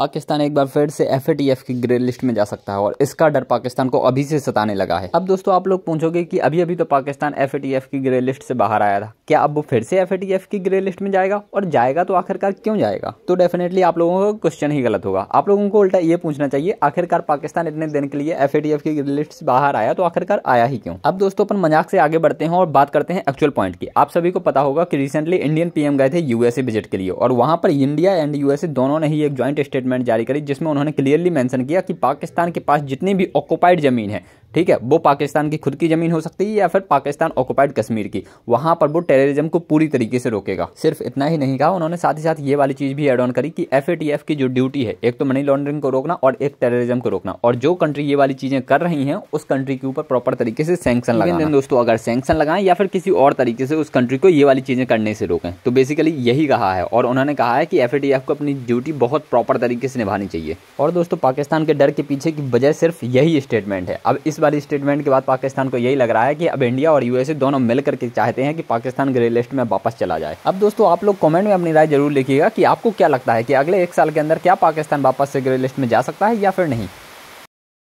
पाकिस्तान एक बार फिर से एफ की ग्रे लिस्ट में जा सकता है और इसका डर पाकिस्तान को अभी से सताने लगा है अब दोस्तों आप लोग पूछोगे कि अभी अभी तो पाकिस्तान एफ की ग्रे लिस्ट से बाहर आया था क्या अब वो फिर से एफ की ग्रे लिस्ट में जाएगा और जाएगा तो आखिरकार क्यों जाएगा तो डेफिनेटली आप लोगों का क्वेश्चन ही गलत होगा आप लोगों को उल्टा ये पूछना चाहिए आखिरकार पाकिस्तान इतने दिन के लिए एफ की ग्रे लिस्ट से बाहर आया तो आखिरकार आया ही क्यों अब दोस्तों अपन मजाक से आगे बढ़ते हैं और बात करते हैं एक्चुअल पॉइंट की आप सभी को पता होगा कि रिसेंटली इंडियन पीएम गए थे यूएसए विजिट के लिए और वहां पर इंडिया एंड यूएसए दोनों ने ही एक ज्वाइंट स्टेटमेंट स्टेटमेंट जारी करी जिसमें उन्होंने क्लियरली मेंशन किया कि पाकिस्तान के पास जितनी भी ऑक्युपाइड ज़मीन है ठीक है वो पाकिस्तान की खुद की ज़मीन हो सकती है या फिर पाकिस्तान ऑक्युपाइड कश्मीर की वहां पर वो टेररिज्म को पूरी तरीके से रोकेगा सिर्फ इतना ही नहीं कहा उन्होंने साथ ही साथ ये वाली चीज़ भी एड ऑन करी कि एफ की जो ड्यूटी है एक तो मनी लॉन्ड्रिंग को रोकना और एक टेररिज्म को रोकना और जो कंट्री ये वाली चीज़ें कर रही है उस कंट्री के ऊपर प्रॉपर तरीके से सेंक्शन लगाए दोस्तों अगर सेंक्शन लगाएं या फिर किसी और तरीके से उस कंट्री को ये वाली चीज़ें करने से रोकें तो बेसिकली यही कहा है और उन्होंने कहा है कि एफ को अपनी ड्यूटी बहुत प्रॉपर तरीके से निभानी चाहिए और दोस्तों पाकिस्तान के डर के पीछे की वजह सिर्फ यही स्टेटमेंट है अब इस वाली स्टेटमेंट के बाद पाकिस्तान को यही लग रहा है कि अब इंडिया और यूएसए दोनों मिल करके चाहते हैं कि पाकिस्तान ग्रे लिस्ट में वापस चला जाए अब दोस्तों आप लोग कमेंट में अपनी राय जरूर लिखिएगा कि आपको क्या लगता है कि अगले एक साल के अंदर क्या पाकिस्तान वापस से ग्रे लिस्ट में जा सकता है या फिर नहीं